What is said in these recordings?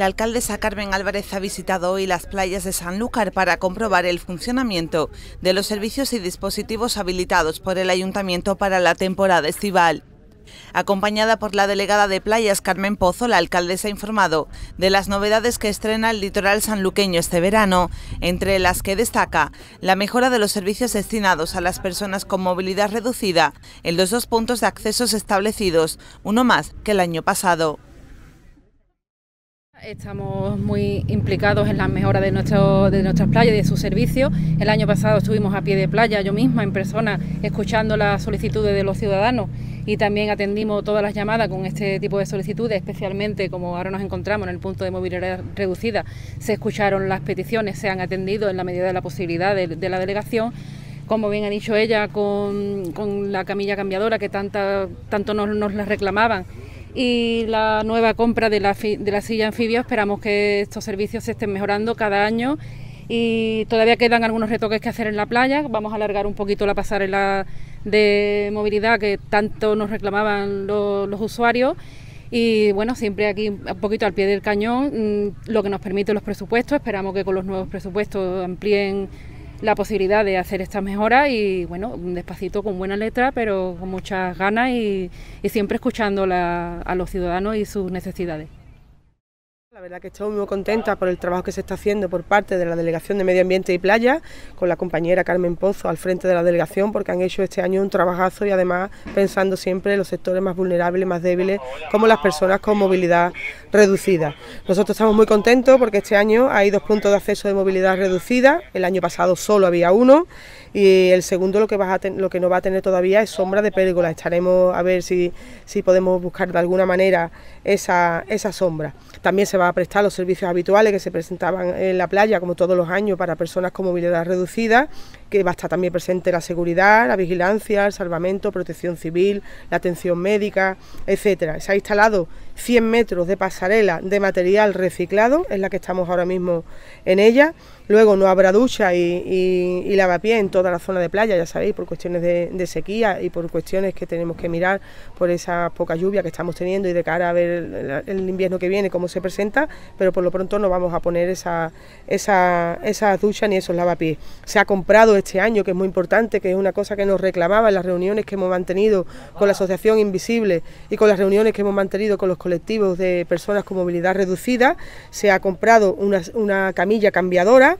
La alcaldesa Carmen Álvarez ha visitado hoy las playas de Sanlúcar para comprobar el funcionamiento de los servicios y dispositivos habilitados por el ayuntamiento para la temporada estival. Acompañada por la delegada de playas Carmen Pozo, la alcaldesa ha informado de las novedades que estrena el litoral sanluqueño este verano, entre las que destaca la mejora de los servicios destinados a las personas con movilidad reducida en los dos puntos de accesos establecidos, uno más que el año pasado. Estamos muy implicados en las mejoras de, de nuestras playas y de su servicios. El año pasado estuvimos a pie de playa, yo misma en persona, escuchando las solicitudes de los ciudadanos y también atendimos todas las llamadas con este tipo de solicitudes, especialmente como ahora nos encontramos en el punto de movilidad reducida. Se escucharon las peticiones, se han atendido en la medida de la posibilidad de, la delegación como bien ha dicho ella, con, la camilla cambiadora que tanta, tanto nos, nos la reclamaban y la nueva compra de la, de la silla anfibia. Esperamos que estos servicios se estén mejorando cada año y todavía quedan algunos retoques que hacer en la playa. Vamos a alargar un poquito la pasarela de movilidad que tanto nos reclamaban los, usuarios. Y bueno, siempre aquí un poquito al pie del cañón, mm, lo que nos permiten los presupuestos. Esperamos que con los nuevos presupuestos amplíen la posibilidad de hacer estas mejoras y bueno, despacito con buena letra, pero con muchas ganas y, y siempre escuchando a los ciudadanos y sus necesidades. La verdad que estamos muy contentas por el trabajo que se está haciendo por parte de la Delegación de Medio Ambiente y Playa, con la compañera Carmen Pozo al frente de la delegación, porque han hecho este año un trabajazo y además pensando siempre en los sectores más vulnerables, más débiles, como las personas con movilidad reducida. Nosotros estamos muy contentos porque este año hay dos puntos de acceso de movilidad reducida, el año pasado solo había uno, y el segundo lo que, no va a tener todavía es sombra de pérgola. Estaremos a ver si, si podemos buscar de alguna manera esa, esa sombra. También se va prestar los servicios habituales que se presentaban en la playa, como todos los años, para personas con movilidad reducida, que va a estar también presente la seguridad, la vigilancia, el salvamento, protección civil, la atención médica, etcétera. Se ha instalado 100 metros de pasarela de material reciclado, es la que estamos ahora mismo en ella. Luego no habrá ducha y, y, en toda la zona de playa, ya sabéis, por cuestiones de, sequía y por cuestiones que tenemos que mirar por esa poca lluvia que estamos teniendo y de cara a ver el invierno que viene cómo se presenta pero por lo pronto no vamos a poner esa, esa, esas duchas ni esos lavapiés. Se ha comprado este año, que es muy importante, que es una cosa que nos reclamaba en las reuniones que hemos mantenido con la Asociación Invisible y con las reuniones que hemos mantenido con los colectivos de personas con movilidad reducida. Se ha comprado una, una camilla cambiadora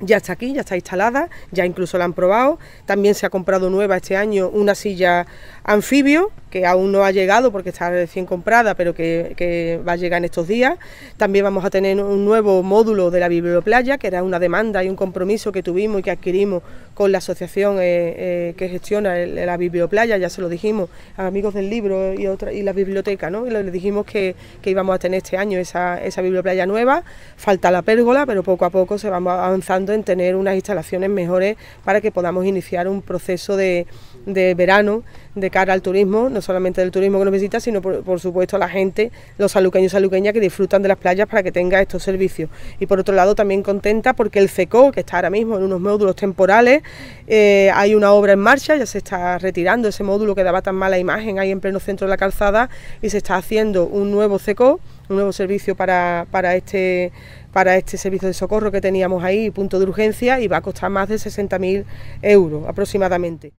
ya está aquí, ya está instalada, ya incluso la han probado. También se ha comprado nueva este año una silla anfibio, que aún no ha llegado porque está recién comprada, pero que, va a llegar en estos días. También vamos a tener un nuevo módulo de la biblioplaya, que era una demanda y un compromiso que tuvimos y que adquirimos con la asociación eh, eh, que gestiona la biblioplaya, ya se lo dijimos a amigos del libro y, otra, y la biblioteca, ¿no? Y les dijimos que, íbamos a tener este año esa, esa biblioplaya nueva. Falta la pérgola, pero poco a poco se va avanzando en tener unas instalaciones mejores para que podamos iniciar un proceso de, de verano de cara al turismo, no solamente del turismo que nos visita, sino por, supuesto a la gente, los saluqueños y saluqueñas que disfrutan de las playas para que tenga estos servicios. Y por otro lado también contenta porque el CECO, que está ahora mismo en unos módulos temporales, eh, hay una obra en marcha, ya se está retirando ese módulo que daba tan mala imagen ahí en pleno centro de la calzada y se está haciendo un nuevo CECO un nuevo servicio para, este, para este servicio de socorro que teníamos ahí, punto de urgencia, y va a costar más de 60.000 euros aproximadamente.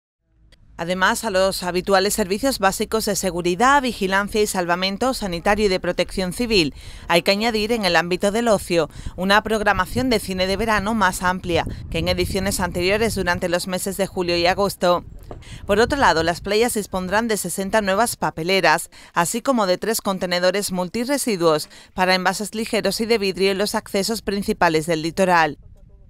Además, a los habituales servicios básicos de seguridad, vigilancia y salvamento sanitario y de protección civil, hay que añadir en el ámbito del ocio una programación de cine de verano más amplia que en ediciones anteriores durante los meses de julio y agosto. Por otro lado, las playas dispondrán de 60 nuevas papeleras, así como de tres contenedores multiresiduos para envases ligeros y de vidrio en los accesos principales del litoral.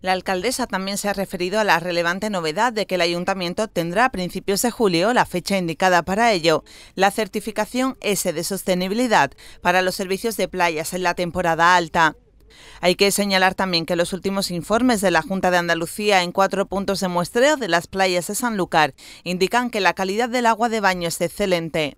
La alcaldesa también se ha referido a la relevante novedad de que el ayuntamiento tendrá a principios de julio, la fecha indicada para ello, la certificación S de sostenibilidad para los servicios de playas en la temporada alta. Hay que señalar también que los últimos informes de la Junta de Andalucía en cuatro puntos de muestreo de las playas de Sanlúcar indican que la calidad del agua de baño es excelente.